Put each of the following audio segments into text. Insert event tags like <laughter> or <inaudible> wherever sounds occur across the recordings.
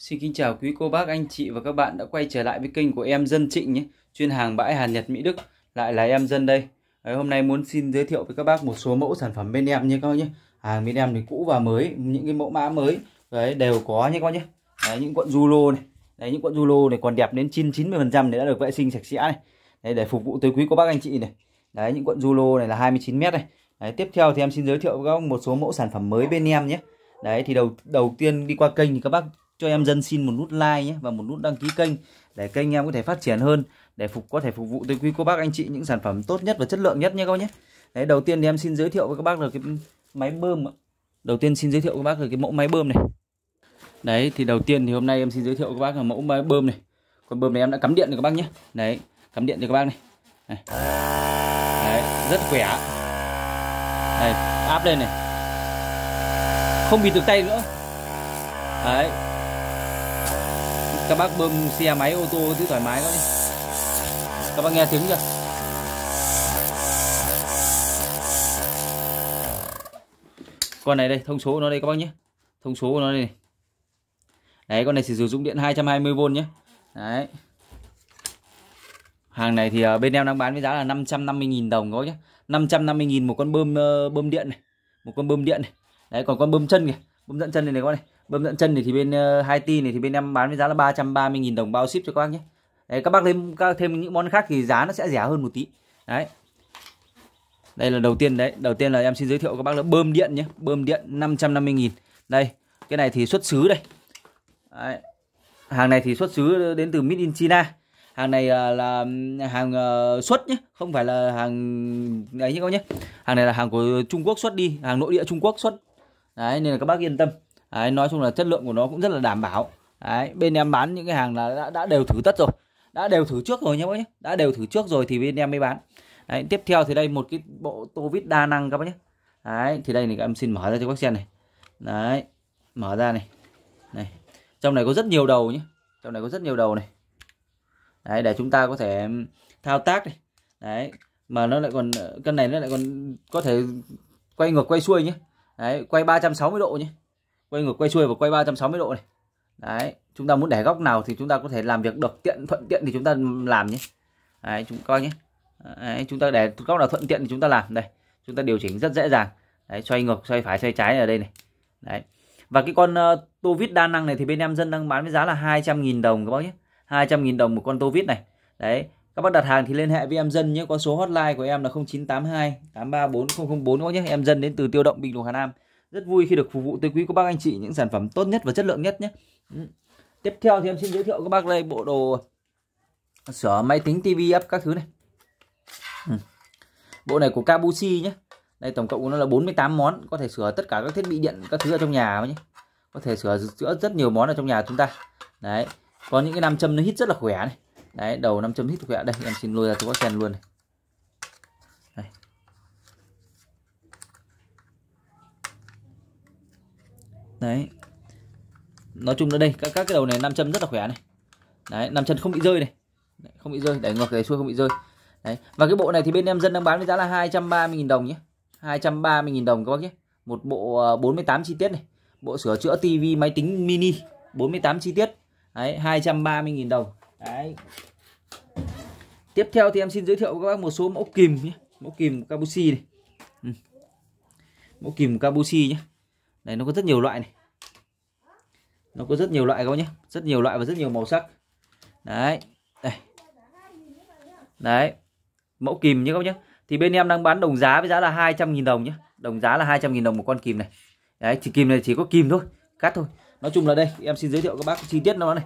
Xin kính chào quý cô bác, anh chị và các bạn đã quay trở lại với kênh của em Dân Trịnh nhé Chuyên hàng bãi Hàn Nhật Mỹ Đức Lại là em Dân đây Đấy, Hôm nay muốn xin giới thiệu với các bác một số mẫu sản phẩm bên em nhé các nhé Hàng bên em thì cũ và mới, những cái mẫu mã mới Đấy đều có nhé các nhé Đấy những cuộn lô này Đấy những cuộn lô này còn đẹp đến 90% đã được vệ sinh sạch sẽ này Đấy để phục vụ tới quý cô bác anh chị này Đấy những cuộn lô này là 29m này Đấy, tiếp theo thì em xin giới thiệu với các bác một số mẫu sản phẩm mới bên em nhé Đấy thì đầu đầu tiên đi qua kênh thì các bác cho em dân xin một nút like nhé và một nút đăng ký kênh để kênh em có thể phát triển hơn để phục có thể phục vụ tới quý cô bác anh chị những sản phẩm tốt nhất và chất lượng nhất nhé các bác nhé. Đấy đầu tiên thì em xin giới thiệu với các bác là cái máy bơm Đầu tiên xin giới thiệu với các bác là cái mẫu máy bơm này. Đấy thì đầu tiên thì hôm nay em xin giới thiệu với các bác là mẫu máy bơm này. Con bơm này em đã cắm điện rồi các bác nhé. Đấy, cắm điện cho các bác này. này. Đấy, rất khỏe. Đây, áp lên này. Không bị được tay nữa. Đấy, các bác bơm xe máy ô tô cứ thoải mái quá đi các bác nghe tiếng chưa con này đây thông số của nó đây các bác nhé thông số của nó đây này. đấy con này sử dụng điện 220V nhé đấy hàng này thì à, bên em đang bán với giá là 550.000 đồng thôi nhé 550.000 một con bơm ờ, bơm điện này một con bơm điện này đấy còn con bơm chân kìa bơm dẫn chân này này con này bơm dẫn chân này thì bên uh, hai ti này thì bên em bán với giá là 330.000 đồng bao ship cho các bác nhé đấy, các bác thêm các thêm những món khác thì giá nó sẽ rẻ hơn một tí đấy đây là đầu tiên đấy đầu tiên là em xin giới thiệu các bác là bơm điện nhé bơm điện 550.000 đây cái này thì xuất xứ đây đấy. hàng này thì xuất xứ đến từ made in China hàng này ờ, là hàng ờ, xuất nhé không phải là hàng ấy nhé các bác nhé hàng này là hàng của Trung Quốc xuất đi hàng nội địa Trung Quốc xuất đấy nên là các bác yên tâm đấy, nói chung là chất lượng của nó cũng rất là đảm bảo đấy, bên em bán những cái hàng là đã, đã đều thử tất rồi đã đều thử trước rồi nhé các bác nhé đã đều thử trước rồi thì bên em mới bán đấy, tiếp theo thì đây một cái bộ tô vít đa năng các bác nhé đấy thì đây này em xin mở ra cho các xem này đấy mở ra này này trong này có rất nhiều đầu nhé trong này có rất nhiều đầu này đấy để chúng ta có thể thao tác này đấy mà nó lại còn cân này nó lại còn có thể quay ngược quay xuôi nhé đấy quay 360 độ nhé quay ngược quay xuôi và quay 360 độ này đấy chúng ta muốn để góc nào thì chúng ta có thể làm việc được tiện thuận tiện thì chúng ta làm nhé đấy chúng coi nhé đấy, chúng ta để góc nào thuận tiện thì chúng ta làm đây chúng ta điều chỉnh rất dễ dàng đấy, xoay ngược xoay phải xoay trái ở đây này đấy và cái con uh, tô vít đa năng này thì bên em dân đang bán với giá là 200.000 đồng các bác nhé 200.000 đồng một con tô vít này đấy các bác đặt hàng thì liên hệ với em dân nhé có số hotline của em là 0982 834 004 các bác nhé em dân đến từ tiêu động bình đồ hà nam rất vui khi được phục vụ tới quý cô bác anh chị những sản phẩm tốt nhất và chất lượng nhất nhé ừ. tiếp theo thì em xin giới thiệu các bác đây bộ đồ sửa máy tính tivi ấp các thứ này ừ. bộ này của Kabushi nhé đây tổng cộng nó là 48 món có thể sửa tất cả các thiết bị điện các thứ ở trong nhà nhé có thể sửa chữa rất nhiều món ở trong nhà chúng ta đấy có những cái nam châm nó hít rất là khỏe này đấy đầu nam châm hít khỏe đây em xin lôi ra cho bác xem luôn này đấy nói chung là đây các các cái đầu này nam châm rất là khỏe này đấy nam châm không bị rơi này không bị rơi để ngược về xuôi không bị rơi đấy và cái bộ này thì bên em dân đang bán với giá là 230.000 đồng nhé 230.000 đồng các bác nhé một bộ 48 ờ, chi tiết này bộ sửa chữa tivi máy tính mini 48 chi tiết đấy 230.000 đồng đấy tiếp theo thì em xin giới thiệu các bác một số mẫu kìm nhé mẫu kìm Kabushi này ừ. mẫu kìm Kabushi nhé Đấy nó có rất nhiều loại này. Nó có rất nhiều loại các bác nhé. Rất nhiều loại và rất nhiều màu sắc. Đấy. Đây. Đấy. Mẫu kìm nhé các bác nhé. Thì bên em đang bán đồng giá với giá là 200.000 đồng nhé. Đồng giá là 200.000 đồng một con kìm này. Đấy, chỉ kìm này chỉ có kìm thôi, cắt thôi. Nói chung là đây, em xin giới thiệu các bác chi tiết nó này.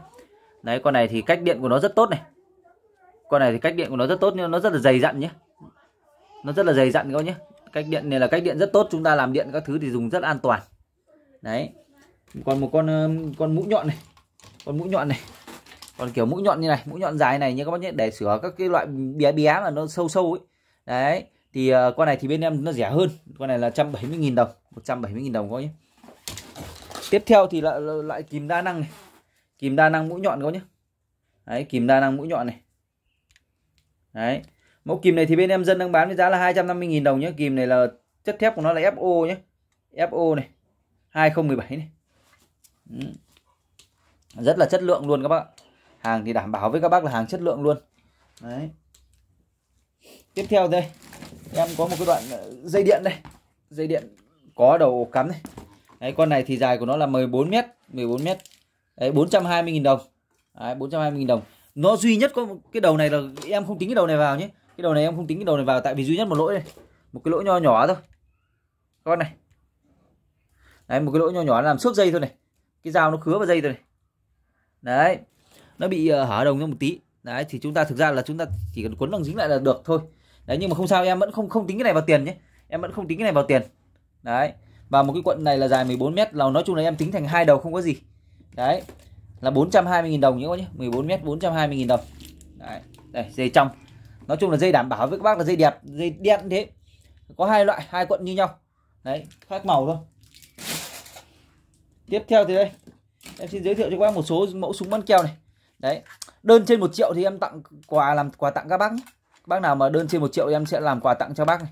Đấy, con này thì cách điện của nó rất tốt này. Con này thì cách điện của nó rất tốt nhưng nó rất là dày dặn nhé. Nó rất là dày dặn các bác nhé. Cách điện này là cách điện rất tốt, chúng ta làm điện các thứ thì dùng rất an toàn đấy còn một con con mũi nhọn này con mũi nhọn này còn kiểu mũi nhọn như này mũi nhọn dài này như các bác nhé để sửa các cái loại bé bé mà nó sâu sâu ấy đấy thì ờ, con này thì bên em nó rẻ hơn con này là 170.000 đồng 170.000 đồng có nhé tiếp theo thì lại là kìm đa năng này kìm đa năng mũi nhọn có nhé đấy kìm đa năng mũi nhọn này đấy mẫu kìm này thì bên em dân đang bán với giá là 250.000 đồng nhé kìm này là chất thép của nó là FO nhé FO này 2017 này. Ừ. Rất là chất lượng luôn các bác ạ. Hàng thì đảm bảo với các bác là hàng chất lượng luôn. Đấy. Tiếp theo đây, em có một cái đoạn ờ, dây điện đây. Dây điện có đầu cắm này. Đấy, con này thì dài của nó là 14 m, 14 m. Đấy 420 000 đồng. Đấy 420 000 đồng. Nó duy nhất có cái đầu này là em không tính cái đầu này vào nhé. Cái đầu này em không tính cái đầu này vào tại vì duy nhất một lỗi này. Một cái lỗi nho nhỏ thôi. Con này đấy một cái lỗ nhỏ nhỏ làm xước dây thôi này cái dao nó khứa vào dây thôi này đấy nó bị ờ, hở đồng ra một tí đấy thì chúng ta thực ra là chúng ta chỉ cần cuốn bằng dính lại là được thôi đấy nhưng mà không sao em vẫn không không tính cái này vào tiền nhé em vẫn không tính cái này vào tiền đấy và một cái cuộn này là dài 14 mét là nói chung là em tính thành hai đầu không có gì đấy là 420.000 đồng nhé các bác nhé 14 mét 420.000 đồng đấy đây dây trong nói chung là dây đảm bảo với các bác là dây đẹp dây đen thế có hai loại hai cuộn như nhau đấy khác màu thôi tiếp theo thì đây em xin giới thiệu cho các bác một số mẫu súng bắn keo này đấy đơn trên một triệu thì em tặng quà làm quà tặng các bác nhé bác nào mà đơn trên một triệu em sẽ làm quà tặng cho bác này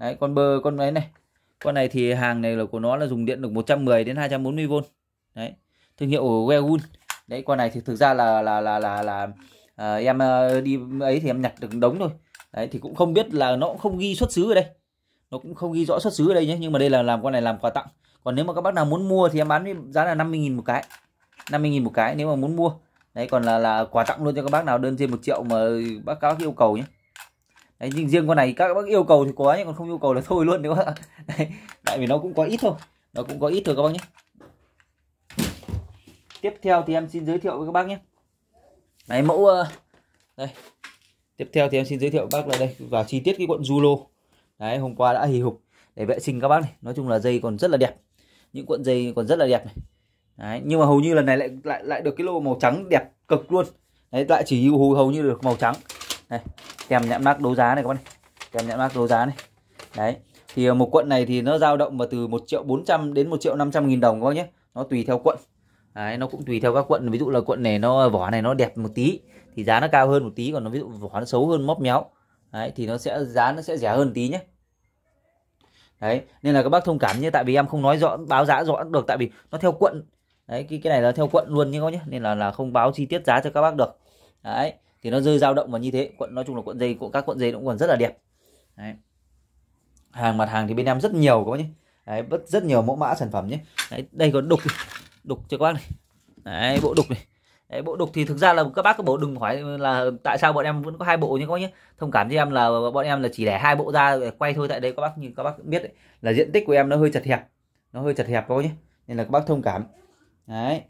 đấy con bơ con ấy này con này thì hàng này là của nó là dùng điện được 110 đến 240 v đấy thương hiệu của Wegun đấy con này thì thực ra là là là là là à, em ờ, đi ấy thì em nhặt được đống thôi đấy thì cũng không biết là nó cũng không ghi xuất xứ ở đây nó cũng không ghi rõ xuất xứ ở đây nhé nhưng mà đây là làm con này làm quà tặng còn nếu mà các bác nào muốn mua thì em bán với giá là 50.000 một cái 50.000 một cái nếu mà muốn mua đấy còn là là quà tặng luôn cho các bác nào đơn trên một triệu mà bác các bác yêu cầu nhé đấy nhưng riêng con này các bác yêu cầu thì có nhưng còn không yêu cầu là thôi luôn nữa <laughs> đấy, tại vì nó cũng có ít thôi nó cũng có ít thôi các bác nhé tiếp theo thì em xin giới thiệu với các bác nhé máy mẫu ờ, đây tiếp theo thì em xin giới thiệu bác là đây vào chi tiết cái cuộn Zulo đấy hôm qua đã hì hục để vệ sinh các bác này nói chung là dây còn rất là đẹp những cuộn dây còn rất là đẹp này đấy, nhưng mà hầu như lần này lại lại lại được cái lô màu trắng đẹp cực luôn đấy lại chỉ hầu hầu như được màu trắng này kèm nhãn mác đấu giá này các bạn này kèm nhãn mác đấu giá này đấy thì ờ, một quận này thì nó dao động vào từ 1 triệu 400 đến 1 triệu 500 nghìn đồng các bác nhé nó tùy theo quận đấy, nó cũng tùy theo các quận ví dụ là quận này nó vỏ này nó đẹp một tí thì giá nó cao hơn một tí còn nó ví dụ vỏ nó xấu hơn móp méo đấy, thì nó sẽ giá nó sẽ rẻ hơn tí nhé đấy nên là các bác thông cảm nhé tại vì em không nói rõ báo giá rõ được tại vì nó theo quận đấy cái cái này là theo quận luôn nhé các nhé nên là là không báo chi tiết giá cho các bác được đấy thì nó rơi dao động vào như thế quận nói chung là quận dây của các quận dây cũng còn rất là đẹp đấy. hàng mặt hàng thì bên em rất nhiều các bác nhé đấy, rất nhiều mẫu mã sản phẩm nhé đấy, đây có đục đục cho các bác này đấy, bộ đục này Đấy, bộ đục thì thực ra là các bác các bộ đừng hỏi là tại sao bọn em vẫn có hai bộ như các nhé thông cảm cho em là bọn em là chỉ để hai bộ ra để quay thôi tại đây các bác như các bác biết đấy, là diện tích của em nó hơi chật hẹp nó hơi chật hẹp thôi nhé nên là các bác thông cảm đấy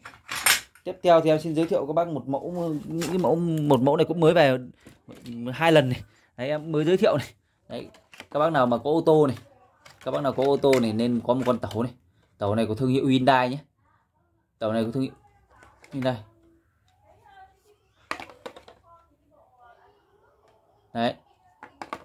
tiếp theo thì em xin giới thiệu các bác một mẫu những mẫu một mẫu này cũng mới về hai lần này đấy, em mới giới thiệu này đấy các bác nào mà có ô tô này các bác nào có ô tô này nên có một con tàu này tàu này của thương hiệu Hyundai nhé tàu này của thương hiệu Hyundai đấy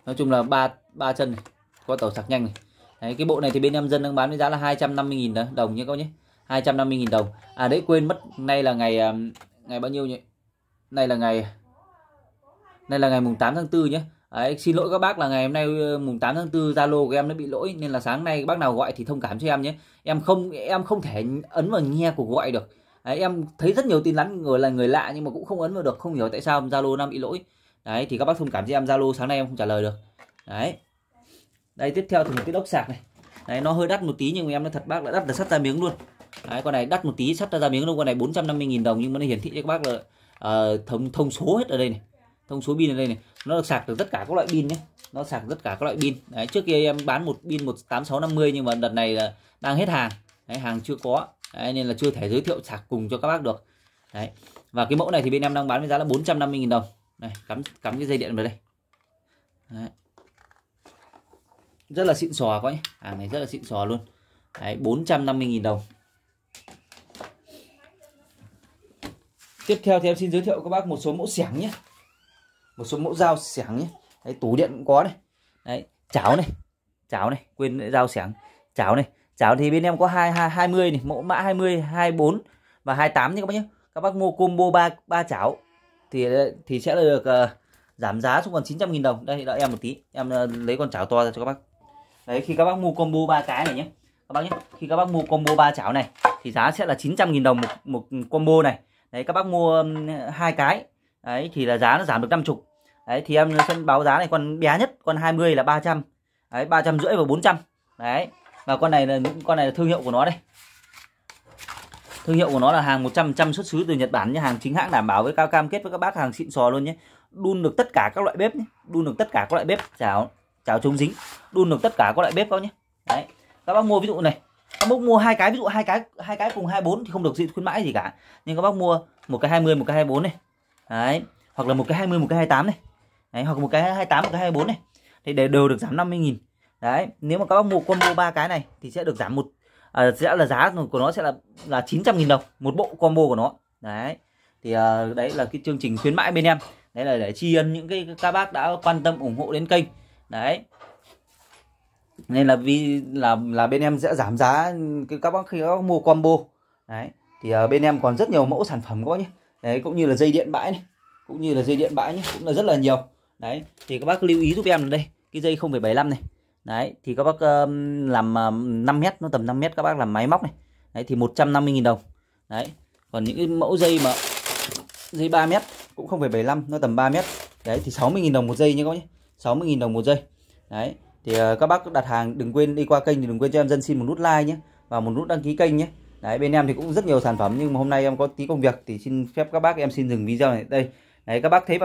nói chung là ba ba chân này có tàu sạc nhanh này đấy, cái bộ này thì bên em dân đang bán với giá là 250.000 đồng nhé các nhé 250.000 đồng à đấy quên mất nay là ngày à, ngày bao nhiêu nhỉ nay là ngày nay là ngày mùng 8 tháng 4 nhé Đấy, xin lỗi các bác là ngày hôm nay mùng 8 tháng 4 Zalo của em nó bị lỗi nên là sáng nay các bác nào gọi thì thông cảm cho em nhé. Em không em không thể ấn vào nghe cuộc gọi được. Đấy, em thấy rất nhiều tin nhắn người là người lạ nhưng mà cũng không ấn vào được, không hiểu tại sao Zalo nó bị lỗi đấy thì các bác thông cảm với em zalo sáng nay em không trả lời được đấy đây tiếp theo thì một cái đốc sạc này đấy nó hơi đắt một tí nhưng mà em nói thật bác đã đắt là sắt ra miếng luôn đấy con này đắt một tí sắt ra ra miếng luôn con này 450.000 đồng nhưng mà nó hiển thị cho các bác là uh, thông thông số hết ở đây này thông số pin ở đây này nó được sạc được tất cả các loại pin nhé nó sạc tất cả các loại pin đấy trước kia em bán một pin một tám sáu năm mươi nhưng mà đợt này là đang hết hàng đấy, hàng chưa có đấy, nên là chưa thể giới thiệu sạc cùng cho các bác được đấy và cái mẫu này thì bên em đang bán với giá là 450.000 đồng này cắm cắm cái dây điện vào đây Đấy. rất là xịn sò có ấy hàng này rất là xịn sò luôn Đấy, 450.000 đồng tiếp theo thì em xin giới thiệu các bác một số mẫu xẻng nhé một số mẫu dao xẻng nhé Đấy, tủ điện cũng có này Đấy, chảo này chảo này quên dao xẻng chảo này chảo thì bên em có hai hai hai mươi này mẫu mã 20 24 và 28 nhé các bác nhé các bác mua combo ba ba chảo thì thì sẽ được uh, giảm giá xuống còn 900.000 đồng đây đợi em một tí em uh, lấy con chảo to ra cho các bác đấy khi các bác mua combo ba cái này nhé các bác nhé khi các bác mua combo ba chảo này thì giá sẽ là 900.000 đồng một, một combo này đấy các bác mua hai um, cái đấy thì là giá nó giảm được 50 đấy thì em sẽ báo giá này con bé nhất con 20 là 300 đấy 300 rưỡi và 400 đấy và con này là con này là thương hiệu của nó đây Thương hiệu của nó là hàng 100% xuất xứ từ Nhật Bản nhé, hàng chính hãng đảm bảo với cao cam kết với các bác hàng xịn sò luôn nhé. Đun được tất cả các loại bếp nhé, đun được tất cả các loại bếp, chảo chảo chống dính, đun được tất cả các loại bếp các nhé. Đấy. Các bác mua ví dụ này, các bác mua hai cái ví dụ hai cái hai cái cùng 24 thì không được gì khuyến mãi gì cả. Nhưng các bác mua một cái 20, một cái 24 này. Đấy, hoặc là một cái 20, một cái 28 này. Đấy, hoặc một cái 28, một cái 24 này. Thì đều được giảm 50 000 Đấy, nếu mà các bác mua combo ba cái này thì sẽ được giảm một à, sẽ là giá của nó sẽ là là 900.000 đồng một bộ combo của nó đấy thì à, đấy là cái chương trình khuyến mãi bên em đấy là để tri ân những cái các bác đã quan tâm ủng hộ đến kênh đấy nên là vì là là bên em sẽ giảm giá cái các bác khi các bác mua combo đấy thì à, bên em còn rất nhiều mẫu sản phẩm có nhé đấy cũng như là dây điện bãi này cũng như là dây điện bãi nhé cũng là rất là nhiều đấy thì các bác lưu ý giúp em đây cái dây 0,75 này đấy thì các bác làm 5 mét nó tầm 5 mét các bác làm máy móc này đấy thì 150.000 đồng đấy còn những cái mẫu dây mà dây 3 mét cũng không phải 75 nó tầm 3 mét đấy thì 60.000 đồng một dây nhé các bác nhé 60.000 đồng một dây đấy thì ờ, các bác đặt hàng đừng quên đi qua kênh thì đừng quên cho em dân xin một nút like nhé và một nút đăng ký kênh nhé đấy bên em thì cũng rất nhiều sản phẩm nhưng mà hôm nay em có tí công việc thì xin phép các bác em xin dừng video này đây đấy các bác thấy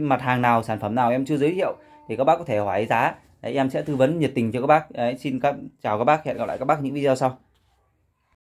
mặt hàng nào sản phẩm nào em chưa giới thiệu thì các bác có thể hỏi giá Đấy, em sẽ tư vấn nhiệt tình cho các bác. Đấy, xin các chào các bác, hẹn gặp lại các bác những video sau.